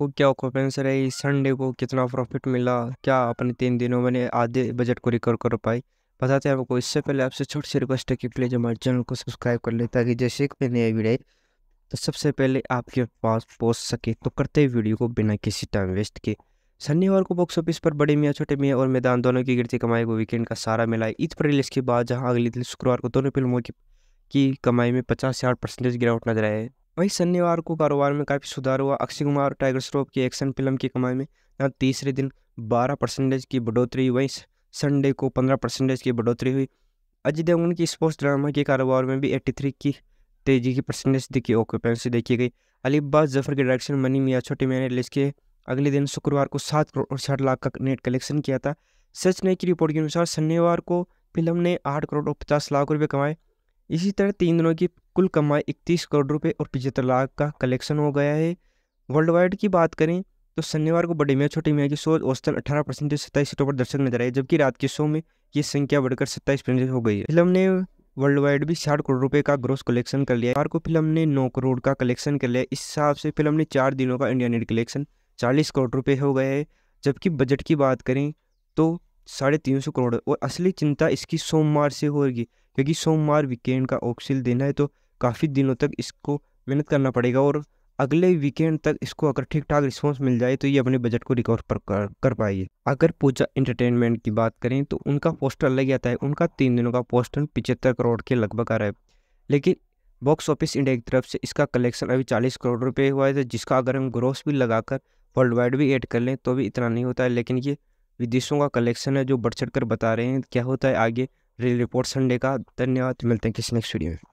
आपको क्या ऑक्यूपेंस रही संडे को कितना प्रॉफिट मिला क्या अपने तीन दिनों में आधे बजट को रिकवर कर पाई बताते हैं आपको इससे पहले आपसे छोटी सी रिक्वेस्ट है कि प्लीज़ हमारे चैनल को सब्सक्राइब कर ले ताकि जैसे कि नया वीडियो तो सबसे पहले आपके पास पहुँच सके तो करते ही वीडियो को बिना किसी टाइम वेस्ट किए शनिवार को बॉक्स ऑफिस पर बड़े मियाँ छोटे मियाँ और मैदान दोनों की गिरती कमाई को वीकेंड का सारा मिला ईद पर रिलीज के बाद जहाँ अगले दिन शुक्रवार को दोनों फिल्मों की की कमाई में पचास से आठ परसेंटेज गिरावट नजर आए वहीं शनिवार को कारोबार में काफ़ी सुधार हुआ अक्षय कुमार टाइगर श्रॉफ की एक्शन फिल्म की कमाई में यहाँ तीसरे दिन 12 परसेंटेज की बढ़ोतरी हुई वहीं संडे को 15 परसेंटेज की बढ़ोतरी हुई अजय देवगन की स्पोर्ट्स ड्रामा के कारोबार में भी 83 की तेजी की परसेंटेज दिखी ऑक्यूपेंसी देखी गई अलीबाज जफर के डायरेक्शन मनी मिया छोटे मियाँ ने रिलीज किए अगले दिन शुक्रवार को सात करोड़ साठ लाख का नेट कलेक्शन किया था सच ने की रिपोर्ट के अनुसार शनिवार को फिल्म ने आठ करोड़ और पचास लाख रुपये कमाए इसी तरह तीन दिनों की कुल कमाई इकतीस करोड़ रुपये और पिछहत्तर लाख का कलेक्शन हो गया है वर्ल्ड वाइड की बात करें तो शनिवार को बड़े मियाँ छोटे मियाँ की शो औसतन अठारह परसेंट सत्ताईस सीटों पर दर्शक नजर आए जबकि रात के शो में ये संख्या बढ़कर सत्ताईस परसेंट हो गई है फिल्म ने वर्ल्ड वाइड भी साठ करोड़ रुपए का ग्रोस कलेक्शन कर लिया को फिल्म ने नौ करोड़ का कलेक्शन कर लिया इस हिसाब से फिल्म ने चार दिनों का इंडिया नेट कलेक्शन चालीस करोड़ रुपये हो गए है जबकि बजट की बात करें तो साढ़े तीन सौ करोड़ और असली चिंता इसकी सोमवार से होगी क्योंकि सोमवार वीकेंड का ऑक्सील दिन है तो काफ़ी दिनों तक इसको मेहनत करना पड़ेगा और अगले वीकेंड तक इसको अगर ठीक ठाक रिस्पॉन्स मिल जाए तो ये अपने बजट को रिकवर कर, कर पाएगी अगर पूजा एंटरटेनमेंट की बात करें तो उनका पोस्टर लग जाता है उनका तीन दिनों का पोस्टर पिचहत्तर करोड़ के लगभग आ रहा है लेकिन बॉक्स ऑफिस इंडिया की तरफ से इसका कलेक्शन अभी चालीस करोड़ रुपये हुआ है जिसका अगर हम ग्रोस भी लगाकर वर्ल्ड वाइड भी ऐड कर लें तो भी इतना नहीं होता है लेकिन ये विदेशों का कलेक्शन है जो बढ़ चढ़ कर बता रहे हैं क्या होता है आगे रिपोर्ट संडे का धन्यवाद मिलते हैं किसी नेक्स्ट वीडियो में